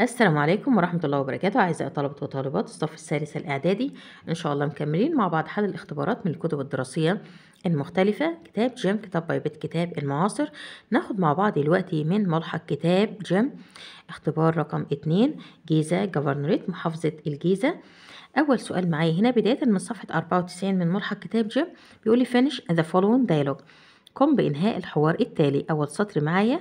السلام عليكم ورحمة الله وبركاته أعزائي طلبة وطالبات الصف الثالث الإعدادي إن شاء الله مكملين مع بعض حل الاختبارات من الكتب الدراسية المختلفة كتاب جيم كتاب بايبت كتاب المعاصر ناخد مع بعض دلوقتي من ملحق كتاب جيم اختبار رقم اتنين جيزة جفرنوريت محافظة الجيزة أول سؤال معايا هنا بداية من صفحة أربعة وتسعين من ملحق كتاب جيم بيقولي لي finish the following dialogue قم بإنهاء الحوار التالي أول سطر معايا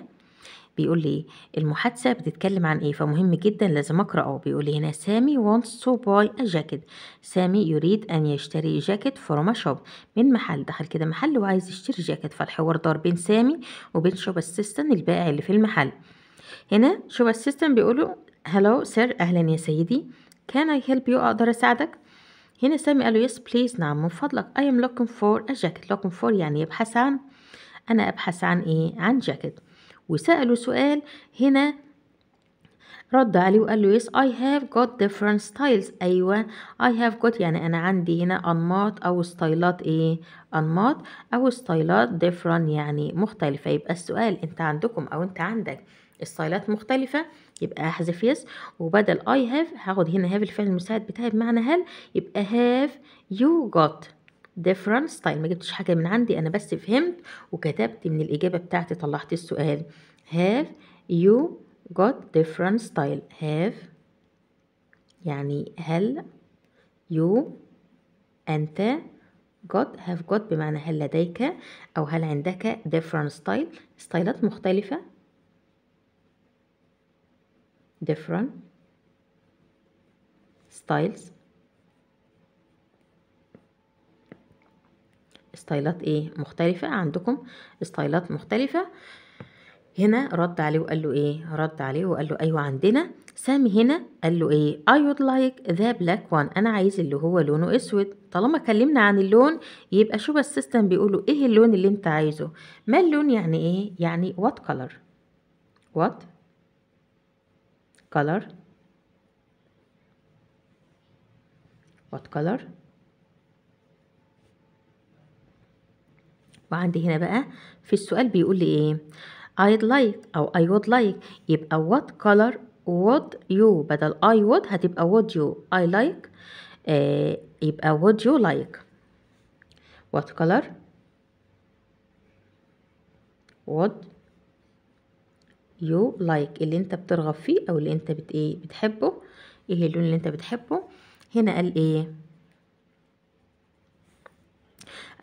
بيقول لي المحادثة بتتكلم عن ايه فمهم جدا لازم اقراه بيقول لي هنا سامي wants to buy a jacket سامي يريد ان يشتري جاكيت فروم شوب من محل دخل كده محل وعايز يشتري جاكيت فالحوار دار بين سامي وبين شوب اسيستنت البائع اللي في المحل هنا شوب اسيستنت بيقوله هلو سير اهلا يا سيدي كان اي هيلب يو اقدر اساعدك هنا سامي قال له يس بليز نعم من فضلك I am looking for a jacket looking for يعني يبحث عن أنا أبحث عن إيه عن جاكيت وسأله سؤال هنا رد عليه وقال له yes I have got different styles أيوة I have got يعني أنا عندي هنا أنماط أو ستايلات إيه أنماط أو ستايلات different يعني مختلفة يبقى السؤال أنت عندكم أو أنت عندك ستايلات مختلفة يبقى أحذف يس وبدل I have هاخد هنا have الفعل المساعد بتاعي بمعنى هل يبقى have you got different style ما جبتش حاجة من عندي أنا بس فهمت وكتبت من الإجابة بتاعتي طلعت السؤال have you got different style have يعني هل you أنت got have got بمعنى هل لديك أو هل عندك different style ستايلات مختلفة different styles ستايلات ايه مختلفة عندكم ستايلات مختلفة آه هنا رد عليه وقال له ايه رد عليه وقال له ايوه عندنا سامي هنا قال له ايه I would like the black one انا عايز اللي هو لونه اسود طالما اتكلمنا عن اللون يبقى شو السيستم بيقولوا ايه اللون اللي انت عايزه ما اللون يعني ايه يعني what color what color what color وعندي هنا بقى في السؤال بيقول لي ايه I'd like أو I would like يبقى what color would you بدل I would هتبقى would you I like آه يبقى would you like what color would you like اللي انت بترغب فيه او اللي انت بت ايه بتحبه ايه اللون اللي انت بتحبه هنا قال ايه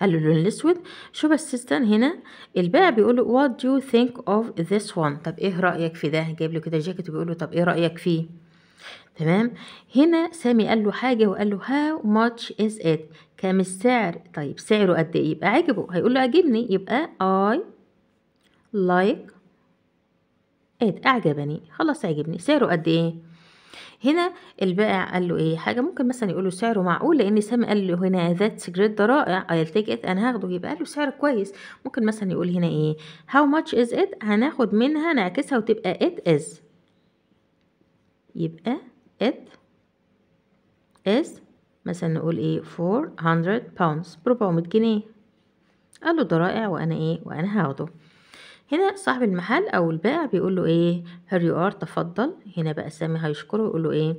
قال له اللون الاسود شوف السيستم هنا البائع بيقول له وات دو ثينك اوف ذس وان طب ايه رايك في ده جايب له كده جاكيت وبيقول له طب ايه رايك فيه تمام هنا سامي قال له حاجه وقال له هاو ماتش از ات كام السعر طيب سعره قد ايه يبقى عجبه هيقول له عجبني يبقى اي لايك ات اعجبني خلاص عجبني سعره قد ايه هنا البائع قال له ايه حاجه ممكن مثلا يقول له سعره معقول لان سام قال له هنا ذات جريت ده رائع I'll take انا هاخده يبقى قال له سعر كويس ممكن مثلا يقول هنا ايه هاو ماتش از ات هناخد منها نعكسها وتبقى ات از يبقى ات از مثلا نقول ايه 400 pounds 400 جنيه قال له ده رائع وانا ايه وانا هاخده هنا صاحب المحل او البائع بيقول له ايه هير يو ار تفضل هنا بقى سامي هيشكره ويقول له ايه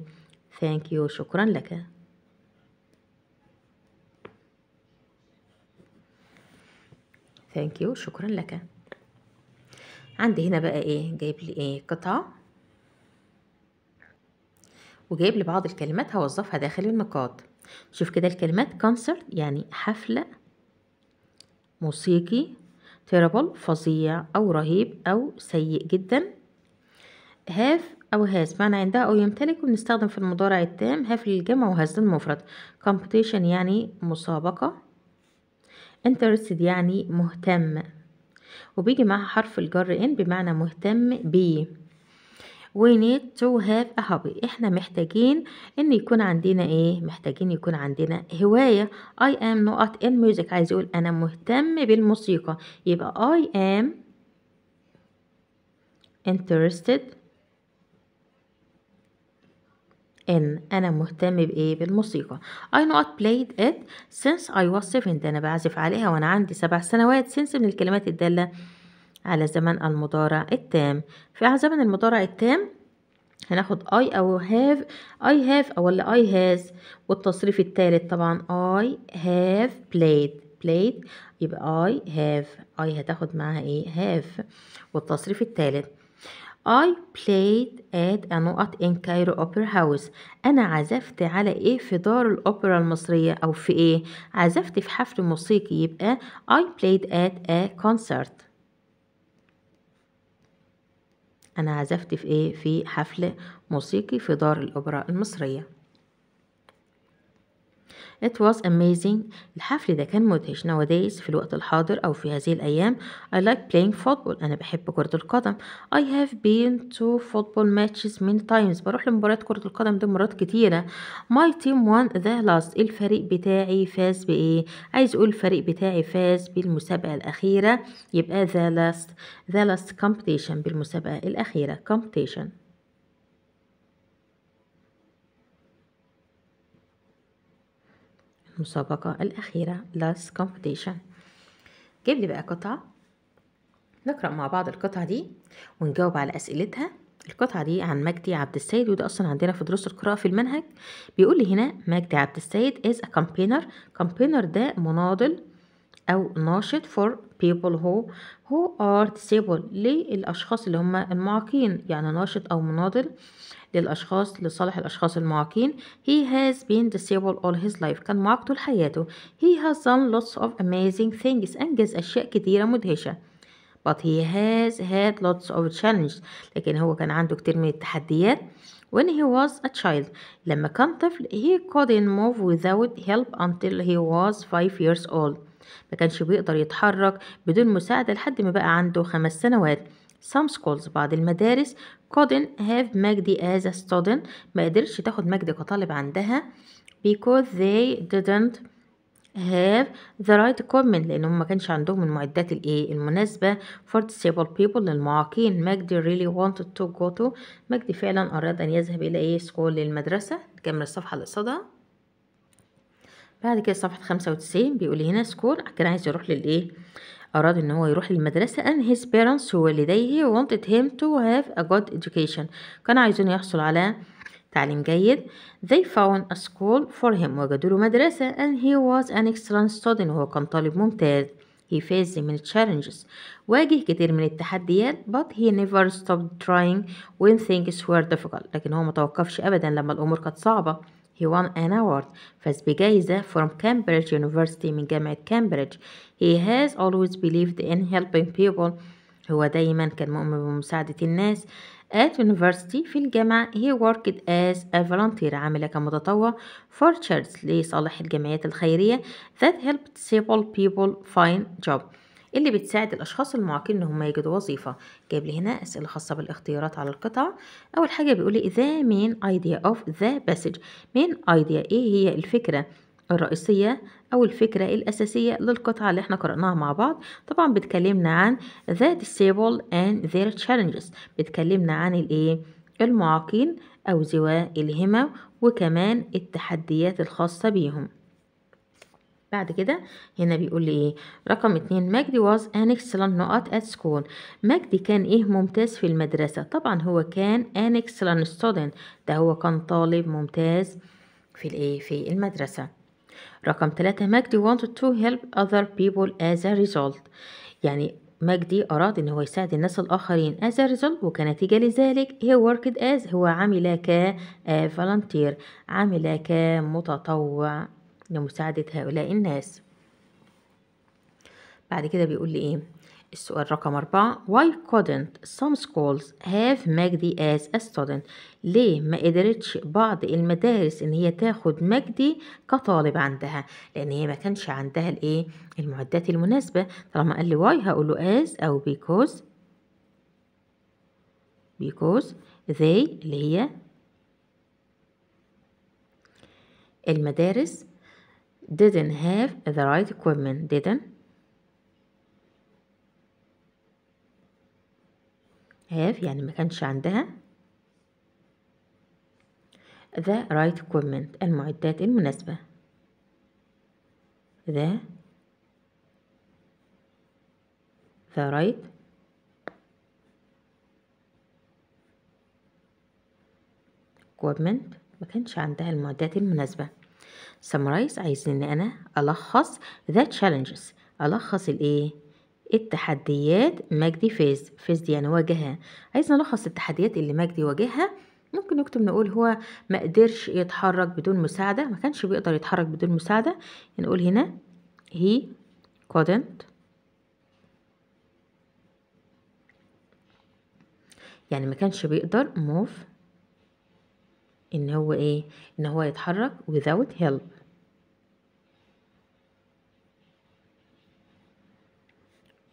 ثانك يو شكرا لك ثانك يو شكرا لك عندي هنا بقى ايه جايب لي ايه قطعه وجايب لي بعض الكلمات هوظفها داخل النقاط شوف كده الكلمات كونسرت يعني حفله موسيقي terrible فظيع أو رهيب أو سيء جدا هاف أو هاز معنى عندها أو يمتلك وبنستخدم في المضارع التام هاف للجمع وهز للمفرد كومبيتيشن يعني مسابقة انترستد يعني مهتم وبيجي معها حرف الجر إن بمعنى مهتم بيه we need to have a hobby احنا محتاجين ان يكون عندنا ايه محتاجين يكون عندنا هواية I am not in music عايز يقول انا مهتم بالموسيقى يبقى I am interested ان انا مهتم بايه بالموسيقى I not played it since I was seven ده انا بعزف عليها وانا عندي سبع سنوات since من الكلمات الدالة على زمن المضارع التام في زمن المضارع التام هناخد I أو have I have أو ولا I has والتصريف الثالث طبعا I have played played يبقى I have I هتاخد معاها ايه have والتصريف الثالث I played at a نقط in Cairo Opera House أنا عزفت على إيه في دار الأوبرا المصرية أو في إيه عزفت في حفل موسيقي يبقى I played at a concert انا عزفت في ايه في حفل موسيقي في دار الاوبرا المصريه It was amazing الحفل ده كان مدهش nowadays في الوقت الحاضر أو في هذه الأيام I like playing football أنا بحب كرة القدم I have been to football matches many times بروح لمباريات كرة القدم دي مرات كتيرة My team won the last الفريق بتاعي فاز بإيه عايز أقول الفريق بتاعي فاز بالمسابقة الأخيرة يبقى the last the last competition بالمسابقة الأخيرة competition المسابقة الأخيرة last competition جيب لي بقى قطعة نقرأ مع بعض القطعة دي ونجاوب على أسئلتها القطعة دي عن مجدي عبد السيد وده أصلا عندنا في دروس القراءة في المنهج بيقول لي هنا مجدي عبد السيد is a campaigner campaigner ده مناضل أو ناشط for people who who are disabled للأشخاص اللي هم المعاقين يعني ناشط أو مناضل للأشخاص لصالح الأشخاص المعاقين he has been disabled all his life كان معاق طول حياته he has done lots of amazing things أنجز أشياء كتيرة مدهشة but he has had lots of challenges لكن هو كان عنده كتير من التحديات when he was a child لما كان طفل he couldn't move without help until he was five years old ما كانش بيقدر يتحرك بدون مساعدة لحد ما بقى عنده خمس سنوات some schools بعض المدارس couldn't have مجدي as a student ما قدرتش تاخد مجدي كطالب عندها because they didn't have the right equipment لانهم ما كانش عندهم المعدات الايه المناسبه for disabled people للمعاقين مجدي really wanted to go to مجدي فعلا اراد ان يذهب الى ايه سكول للمدرسه نكمل الصفحه اللي قصادها بعد كده صفحه 95 بيقول هنا سكول كان عايز يروح للايه أراد إن هو يروح للمدرسة and his parents لديه wanted him to have a good education كان عايزين يحصل على تعليم جيد they found a school for him وجدوا له مدرسة and he was an excellent student وهو كان طالب ممتاز he faced many challenges واجه كتير من التحديات but he never stopped trying when things were difficult لكن هو متوقفش أبدا لما الأمور كانت صعبة He won an award فاز بجائزة from Cambridge University من جامعة كامبريدج He has always believed in helping people هو دايما كان مؤمن بمساعدة الناس at university في الجامعة he worked as a volunteer عمل كمتطوع for church لصالح الجمعيات الخيرية that helped several people find job اللي بتساعد الأشخاص المعاقين إن هم يجدوا وظيفة جايب لي هنا أسئلة خاصة بالاختيارات على القطع أول حاجة بيقول لي the main idea of the passage main idea إيه هي الفكرة الرئيسية أو الفكرة الأساسية للقطعة اللي احنا قرأناها مع بعض طبعا بتكلمنا عن the disabled and their challenges بتكلمنا عن الإيه المعاقين أو ذوي الهمم وكمان التحديات الخاصة بيهم بعد كده هنا بيقول لي ايه رقم اتنين مجدي واز ان اكسلنت نقط ات سكول مجدي كان ايه ممتاز في المدرسة طبعا هو كان ان اكسلنت ستودنت ده هو كان طالب ممتاز في الايه في المدرسة رقم تلاتة مجدي wanted to help other people as a result يعني مجدي أراد إن هو يساعد الناس الآخرين as a result وكنتيجة لذلك he worked as هو عمل كفالنتير عمل كمتطوع لمساعدة هؤلاء الناس بعد كده بيقول لي ايه السؤال رقم أربعة why couldn't some schools have مجدي as a student ليه ما قدرتش بعض المدارس ان هي تاخد مجدي كطالب عندها لان هي ما كانش عندها الايه المعدات المناسبة طالما قال لي why هقوله as او because because they اللي هي المدارس didn't have the right equipment didn't have يعني ما كانش عندها the right equipment المعدات المناسبة the the right equipment ما كانش عندها المعدات المناسبة summarize عايز ان انا الخص the challenges الخص الايه التحديات مجدي فيز فيز دي يعني واجهها عايز نلخص التحديات اللي مجدي واجهها ممكن نكتب نقول هو ما قدرش يتحرك بدون مساعدة ما كانش بيقدر يتحرك بدون مساعدة نقول هنا he couldn't يعني ما كانش بيقدر move ان هو ايه ان هو يتحرك without help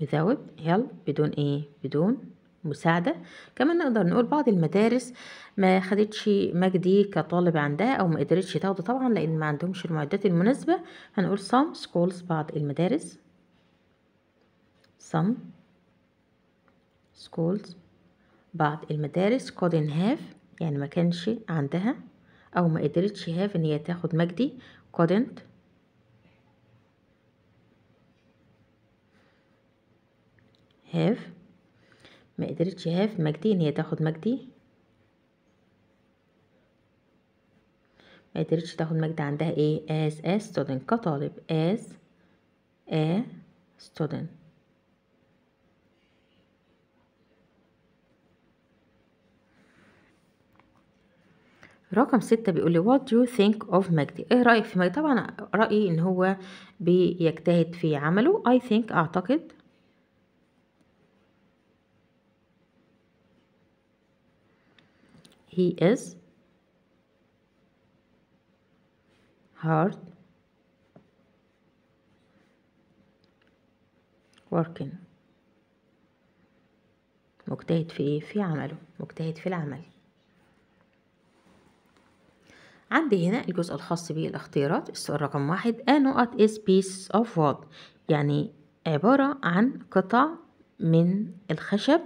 without help بدون ايه بدون مساعدة كمان نقدر نقول بعض المدارس ما خدتش مجدي كطالب عندها او ما قدرتش تاخده طبعا لان ما عندهمش المعدات المناسبة هنقول some schools بعض المدارس some schools بعض المدارس couldn't have يعني ما كانش عندها او ما قدرتش هاف ان هي تاخد مجدي كودنت هاف ما قدرتش هاف مجدي ان هي تاخد مجدي ما قدرتش تاخد مجدي عندها ايه as a student كطالب as a student رقم ستة بيقول لي what do you think of مجدي ايه رأيك في مجدي طبعا رأيي ان هو بيجتهد في عمله I think اعتقد he is hard working مجتهد في ايه في عمله مجتهد في العمل عندي هنا الجزء الخاص بالاختيارات السؤال رقم واحد A نقط is piece of wood يعني عبارة عن قطع من الخشب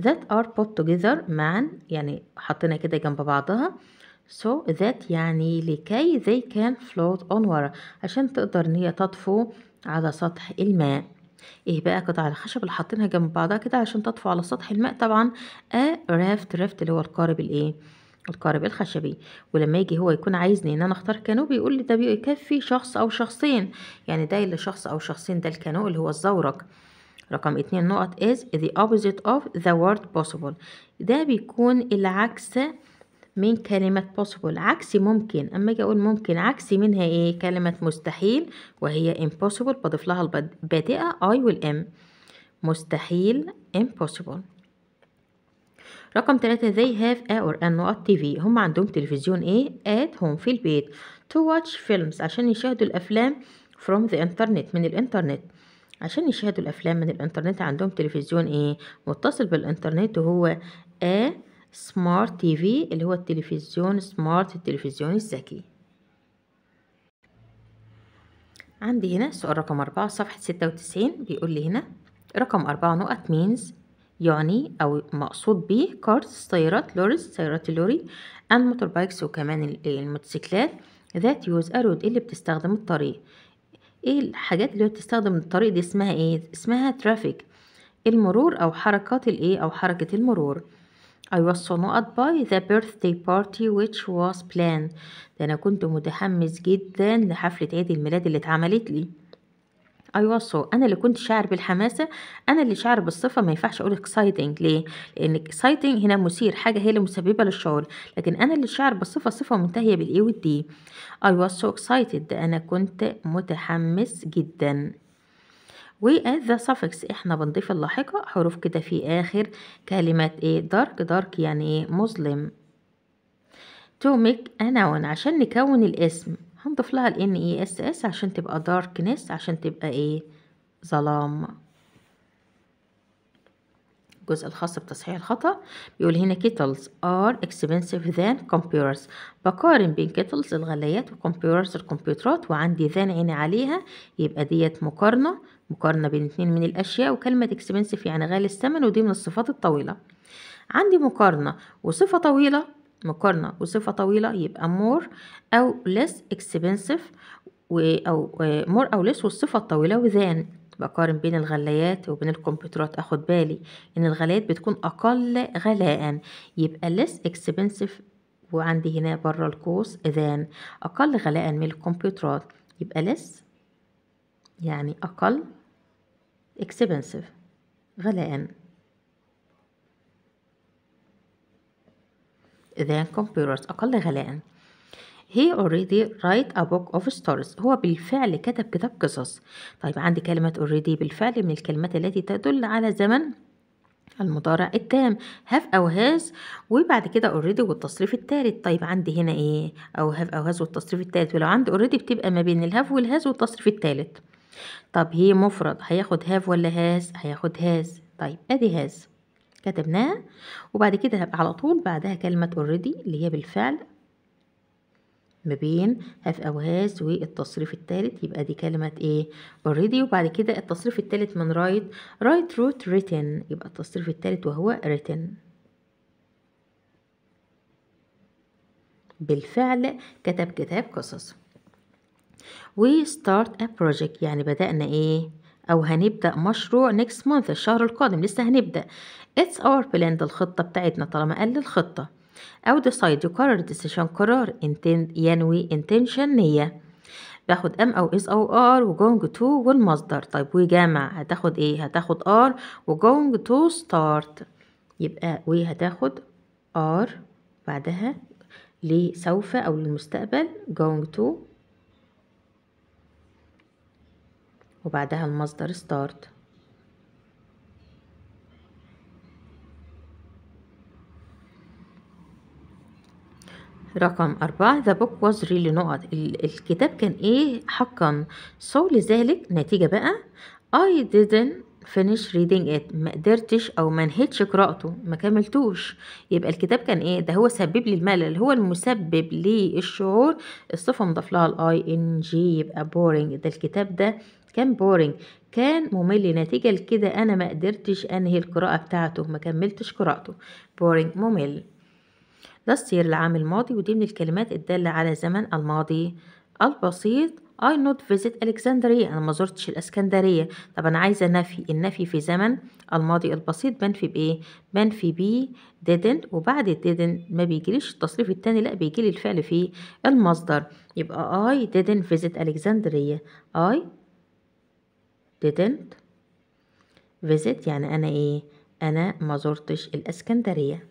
that are put together معا يعني حطينا كده جنب بعضها so that يعني لكي they can float on water عشان تقدر ان هي تطفو على سطح الماء ايه بقى قطع الخشب اللي حاطينها جنب بعضها كده عشان تطفو على سطح الماء طبعا a raft raft اللي هو القارب الايه القارب الخشبي ولما يجي هو يكون عايزني ان انا اختار كانو بيقول لي ده بيكفي شخص او شخصين يعني ده اللي شخص او شخصين ده الكانو اللي هو الزورق رقم اتنين نقط is the opposite of the word possible ده بيكون العكس من كلمة possible عكسي ممكن أما أجي أقول ممكن عكسي منها إيه كلمة مستحيل وهي impossible بضيف لها البادئة I M مستحيل impossible رقم ثلاثة they have a or an not TV هم عندهم تلفزيون ايه at home في البيت to watch films عشان يشاهدوا الأفلام from the internet من الإنترنت عشان يشاهدوا الأفلام من الإنترنت عندهم تلفزيون ايه متصل بالإنترنت وهو a smart TV اللي هو التلفزيون سمارت التلفزيون الذكي عندي هنا سؤال رقم أربعة صفحة ستة وتسعين بيقول لي هنا رقم أربعة نقط means يعني أو مقصود بيه كارز سيارات لوريز سيارات اللوري أند موتور بايكس وكمان الموتوسيكلات ذات يوز أرود اللي بتستخدم الطريق ايه الحاجات اللي بتستخدم الطريق دي اسمها ايه اسمها ترافيك المرور او حركات الايه او حركة المرور I was so not by the birthday party which was planned ده انا كنت متحمس جدا لحفلة عيد الميلاد اللي اتعملت لي ايوه سو انا اللي كنت شاعر بالحماسه انا اللي شاعر بالصفه ما ينفعش اقول اكسايتنج ليه لان اكسايتنج هنا مثير حاجه هي اللي مسببه للشعور لكن انا اللي شاعر بالصفه صفه منتهيه بالاي والدي اي واز سو اكسايتد انا كنت متحمس جدا و ذا suffix احنا بنضيف اللاحقه حروف كده في اخر كلمات ايه دارك دارك يعني ايه مظلم تو ميك أنا عشان نكون الاسم هنضيف لها ال ان اس اس عشان تبقى داركنس عشان تبقى ايه ظلام الجزء الخاص بتصحيح الخطأ بيقول هنا كيتلز ار اكسبنسيف ذان كمبيوترز بقارن بين كيتلز الغليات وكمبيوترز الكمبيوترات وعندي ذان عيني عليها يبقى ديت مقارنة مقارنة بين اتنين من الأشياء وكلمة اكسبنسيف يعني غالي الثمن ودي من الصفات الطويلة عندي مقارنة وصفة طويلة مقارنة وصفة طويلة يبقى more أو less expensive أو more أو less والصفة الطويلة وذان بقارن بين الغلايات وبين الكمبيوترات أخد بالي إن الغلايات بتكون أقل غلاء يبقى less expensive وعندي هنا بره القوس ذان أقل غلاء من الكمبيوترات يبقى less يعني أقل expensive غلاء than computers أقل غلاءً he already write a book of stories هو بالفعل كتب كتاب قصص طيب عندي كلمة already بالفعل من الكلمات التي تدل على زمن المضارع التام have أو has وبعد كده already والتصريف التالت طيب عندي هنا ايه أو have أو has والتصريف التالت ولو عندي already بتبقى ما بين الهاف والهاز والتصريف التالت طب هي مفرد هياخد have ولا has هياخد has طيب ادي has كتبناها وبعد كده هبقى على طول بعدها كلمة اوريدي اللي هي بالفعل ما بين هاف او هاز والتصريف الثالث يبقى دي كلمة ايه اوريدي وبعد كده التصريف الثالث من رايت رايت روت written يبقى التصريف الثالث وهو written بالفعل كتب كتاب قصص وستارت ا بروجكت يعني بدأنا ايه أو هنبدأ مشروع next month الشهر القادم لسه هنبدأ it's our plan ده الخطة بتاعتنا طالما قال الخطة أو decide يقرر decision قرار intend ينوي intention نية باخد ام او اس او ار وجونج تو والمصدر طيب وجامع هتاخد ايه هتاخد ار وجونج تو ستارت يبقى و هتاخد ار بعدها لسوف او للمستقبل جونج تو وبعدها المصدر start رقم أربعة the book was really نقط الكتاب كان إيه حقا so لذلك نتيجة بقى I didn't finish reading it ما قدرتش او ما نهيتش قراءته ما كملتوش يبقى الكتاب كان ايه ده هو سبب لي الملل هو المسبب للشعور الصفه مضاف لها الاي ان جي يبقى boring ده الكتاب ده كان بورينج كان ممل نتيجة لكده أنا ما قدرتش أنهي القراءة بتاعته ما كملتش قراءته بورينج ممل ده السير العام الماضي ودي من الكلمات الدالة على زمن الماضي البسيط I not visit Alexandria أنا ما زرتش الإسكندرية طب أنا عايزة نفي النفي في زمن الماضي البسيط بنفي بإيه؟ بنفي بي didn't وبعد didn't ما بيجيليش التصريف التاني لأ بيجيلي الفعل في المصدر يبقى I didn't visit Alexandria I didn't visit يعني أنا إيه أنا ما زرتش الأسكندرية